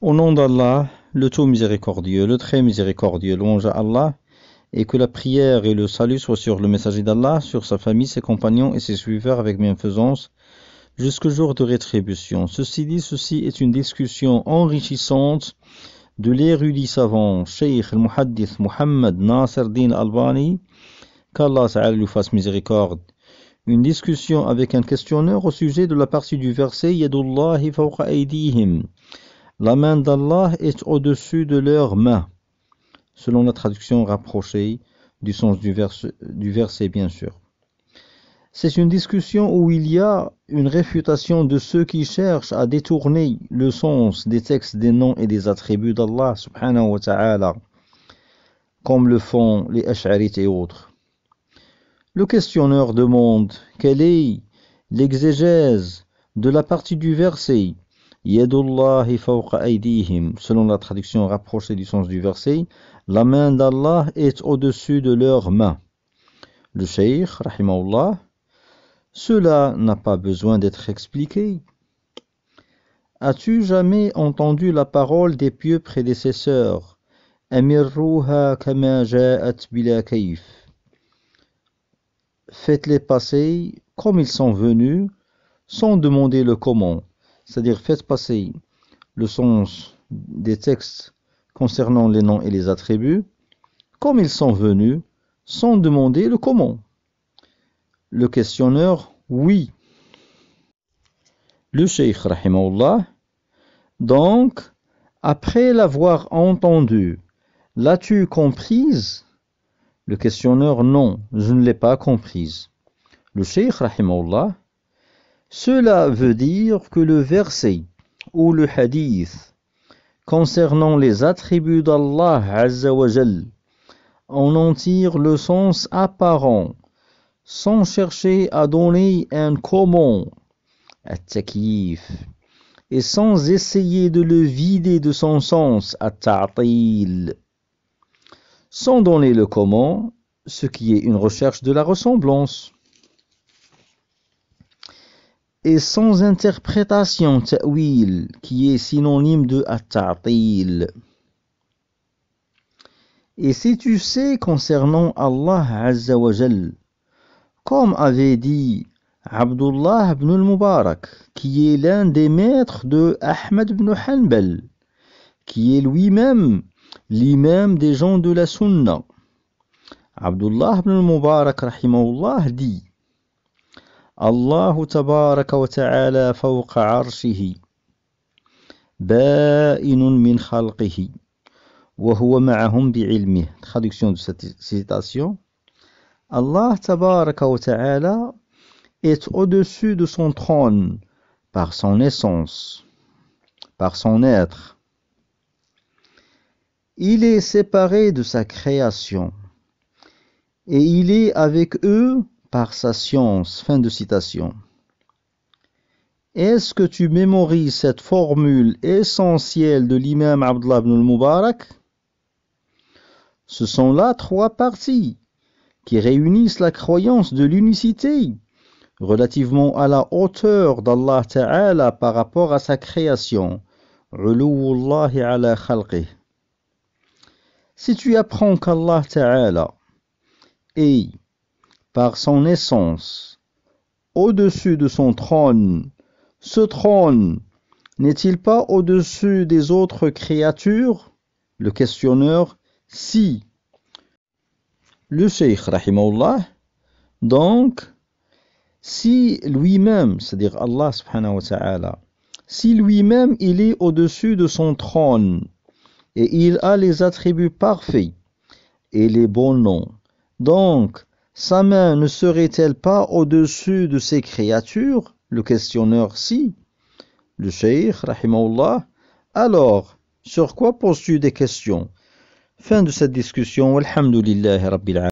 Au nom d'Allah, le tout miséricordieux, le très miséricordieux, louange à Allah, et que la prière et le salut soient sur le messager d'Allah, sur sa famille, ses compagnons et ses suiveurs avec bienfaisance, jusqu'au jour de rétribution. Ceci dit, ceci est une discussion enrichissante de l'érudit savant Sheikh al-Muhaddith Muhammad Nasser Din Albani, qu'Allah lui fasse miséricorde. Une discussion avec un questionneur au sujet de la partie du verset « Yadullahi fawqa la main d'Allah est au-dessus de leurs mains, selon la traduction rapprochée du sens du, verset, bien sûr. C'est une discussion où il y a une réfutation de ceux qui cherchent à détourner le sens des textes, des noms et des attributs d'Allah wa ta'ala, comme le font les Ash'arites et autres. Le questionneur demande quelle est l'exégèse de la partie du verset Selon la traduction rapprochée du sens du verset, la main d'Allah est au-dessus de leurs mains. Le cheikh, rahimahullah, cela n'a pas besoin d'être expliqué. As-tu jamais entendu la parole des pieux prédécesseurs Amirruha Faites-les passer comme ils sont venus, sans demander le comment c'est-à-dire faites passer le sens des textes concernant les noms et les attributs, comme ils sont venus, sans demander le comment. Le questionneur, oui. Le cheikh, Rahimullah. donc, après l'avoir entendu, l'as-tu comprise Le questionneur, non, je ne l'ai pas comprise. Le cheikh, Rahimullah. Cela veut dire que le verset ou le hadith concernant les attributs d'Allah on en tire le sens apparent sans chercher à donner un comment à et sans essayer de le vider de son sens à Sans donner le comment, ce qui est une recherche de la ressemblance et sans interprétation ta'wil qui est synonyme de atta'atil. Et si tu sais concernant Allah Azza wa comme avait dit Abdullah ibn al-Mubarak, qui est l'un des maîtres de Ahmed ibn Hanbal, qui est lui-même l'imam des gens de la Sunna. Abdullah ibn al-Mubarak rahimahullah dit wa ta'ala وتعالى arshihi, ba'inun min khalqihi, wa huwa ma'ahum بعلمه traduction de cette citation Allah wa ta'ala est au-dessus de son trône par son essence par son être il est séparé de sa création et il est avec eux par sa science. Fin de citation. Est-ce que tu mémorises cette formule essentielle de l'imam Abdullah ibn al-Mubarak Ce sont là trois parties qui réunissent la croyance de l'unicité relativement à la hauteur d'Allah Ta'ala par rapport à sa création. ala Si tu apprends qu'Allah Ta'ala est par son essence au-dessus de son trône. Ce trône n'est-il pas au-dessus des autres créatures Le questionneur, si. Le Cheikh, donc, si lui-même, c'est-à-dire Allah subhanahu wa ta'ala, si lui-même il est au-dessus de son trône, et il a les attributs parfaits et les bons noms, donc sa main ne serait-elle pas au-dessus de ces créatures Le questionneur si. Le cheikh, rahimahullah, alors, sur quoi poses-tu des questions Fin de cette discussion, Alhamdulillah.